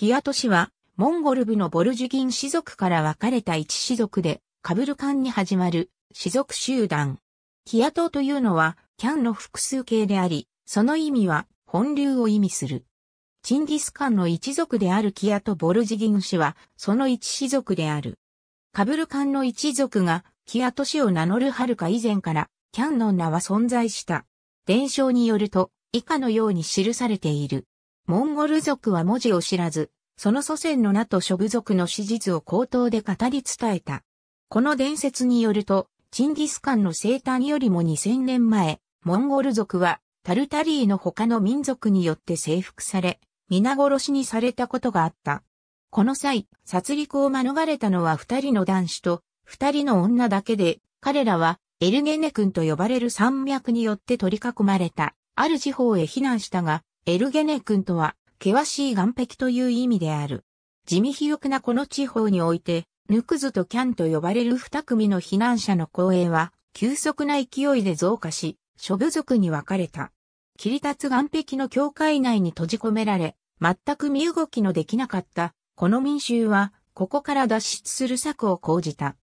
キアト氏は、モンゴル部のボルジュギン氏族から分かれた一氏族で、カブルカンに始まる、氏族集団。キアトというのは、キャンの複数形であり、その意味は、本流を意味する。チンギスカンの一族であるキアト・ボルジギン氏は、その一氏族である。カブルカンの一族が、キアト氏を名乗る遥か以前から、キャンの名は存在した。伝承によると、以下のように記されている。モンゴル族は文字を知らず、その祖先の名と諸部族の史実を口頭で語り伝えた。この伝説によると、チンギスカンの生誕よりも2000年前、モンゴル族はタルタリーの他の民族によって征服され、皆殺しにされたことがあった。この際、殺戮を免れたのは二人の男子と二人の女だけで、彼らはエルゲネ君と呼ばれる山脈によって取り囲まれた、ある地方へ避難したが、エルゲネ君とは険しい岩壁という意味である。地味肥沃なこの地方において、ヌクズとキャンと呼ばれる二組の避難者の公営は、急速な勢いで増加し、諸部族に分かれた。切り立つ岩壁の境界内に閉じ込められ、全く身動きのできなかった、この民衆は、ここから脱出する策を講じた。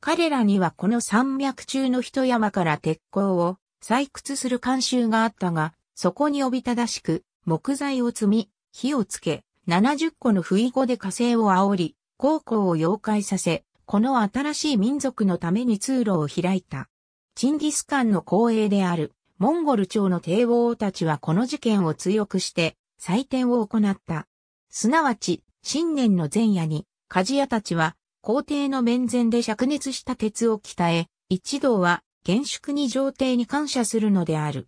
彼らにはこの山脈中の一山から鉄鋼を採掘する慣習があったが、そこにおびただしく木材を積み、火をつけ、70個の不意語で火星を煽り、高校を妖怪させ、この新しい民族のために通路を開いた。チンギスカンの光栄である、モンゴル朝の帝王たちはこの事件を強くして、祭典を行った。すなわち、新年の前夜に、鍛冶屋たちは、皇帝の面前で灼熱した鉄を鍛え、一同は、厳粛に上帝に感謝するのである。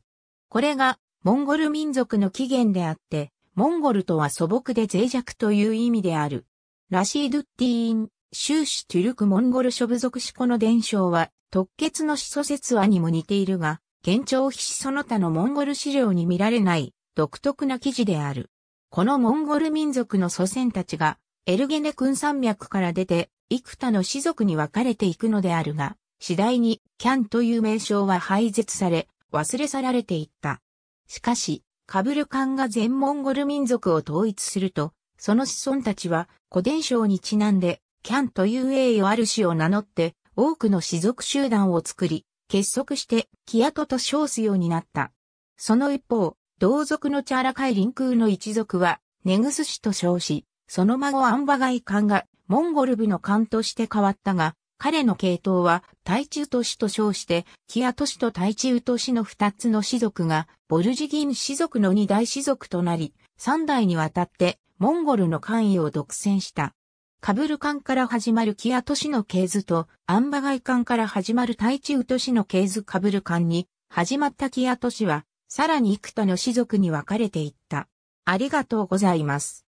これが、モンゴル民族の起源であって、モンゴルとは素朴で脆弱という意味である。ラシードゥッティーン、終始トゥルクモンゴル諸部族史古の伝承は、特決の始祖説話にも似ているが、現状非その他のモンゴル資料に見られない独特な記事である。このモンゴル民族の祖先たちが、エルゲネ君山脈から出て、幾多の氏族に分かれていくのであるが、次第にキャンという名称は廃絶され、忘れ去られていった。しかし、カブルカンが全モンゴル民族を統一すると、その子孫たちは古伝承にちなんで、キャンという栄誉ある氏を名乗って、多くの氏族集団を作り、結束して、キアトと称すようになった。その一方、同族のチャーラカイリン空の一族は、ネグス氏と称し、その孫アンバガイカンが、モンゴル部の艦として変わったが、彼の系統は、台中都市と称して、キア都市と台中都市の二つの氏族が、ボルジギン氏族の二大氏族となり、三代にわたって、モンゴルの関与を独占した。カブル間から始まるキア都市の系図と、アンバガイ間から始まる台中都市の系図カブル間に、始まったキア都市は、さらに幾多の氏族に分かれていった。ありがとうございます。